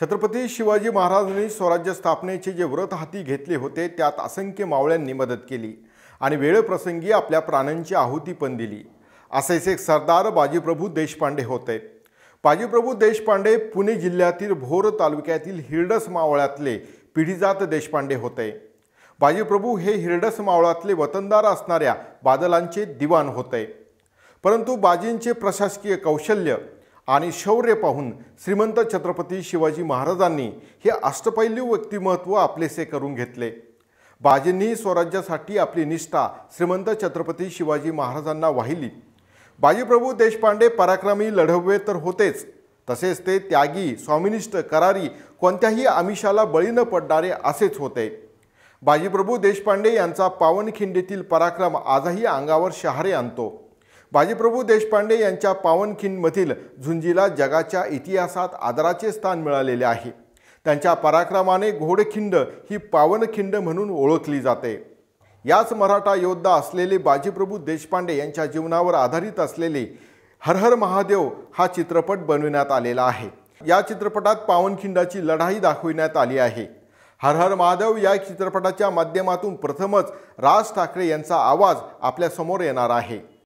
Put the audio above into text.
छत्रपती शिवाजी महाराजांनी स्वराज्य स्थापनेचे जे व्रत हाती घेतले होते त्यात असंख्य मावळ्यांनी मदत केली आणि वेळप्रसंगी आपल्या प्राणांची आहुती पण दिली असेच एक सरदार बाजीप्रभू देशपांडे होते बाजीप्रभू देशपांडे पुणे जिल्ह्यातील भोर तालुक्यातील हिरडस मावळ्यातले पिढीजात देशपांडे होते बाजीप्रभू हे हिरडस मावळातले वतनदार असणाऱ्या बादलांचे दिवाण होते परंतु बाजींचे प्रशासकीय कौशल्य आणि शौर्य पाहून श्रीमंत छत्रपती शिवाजी महाराजांनी हे अष्टपैलू व्यक्तिमत्व आपलेसे करून घेतले बाजींनी स्वराज्यासाठी आपली निष्ठा श्रीमंत छत्रपती शिवाजी महाराजांना वाहिली बाजीप्रभू देशपांडे पराक्रमी लढवे तर होतेच तसेच ते त्यागी स्वामिनिष्ठ करारी कोणत्याही आमिषाला बळी न पडणारे असेच होते बाजीप्रभू देशपांडे यांचा पावनखिंडीतील पराक्रम आजही अंगावर शहारे आणतो बाजीप्रभू देशपांडे यांच्या पावनखिंडमधील झुंजीला जगाच्या इतिहासात आदराचे स्थान मिळालेले आहे त्यांच्या पराक्रमाने घोडखिंड ही पावनखिंड म्हणून ओळखली जाते याच मराठा योद्धा असलेले बाजीप्रभू देशपांडे यांच्या जीवनावर आधारित असलेले हर हर महादेव हा चित्रपट बनविण्यात आलेला आहे या चित्रपटात पावनखिंडाची लढाई दाखविण्यात आली आहे हर हर महादेव या चित्रपटाच्या माध्यमातून प्रथमच राज ठाकरे यांचा आवाज आपल्यासमोर येणार आहे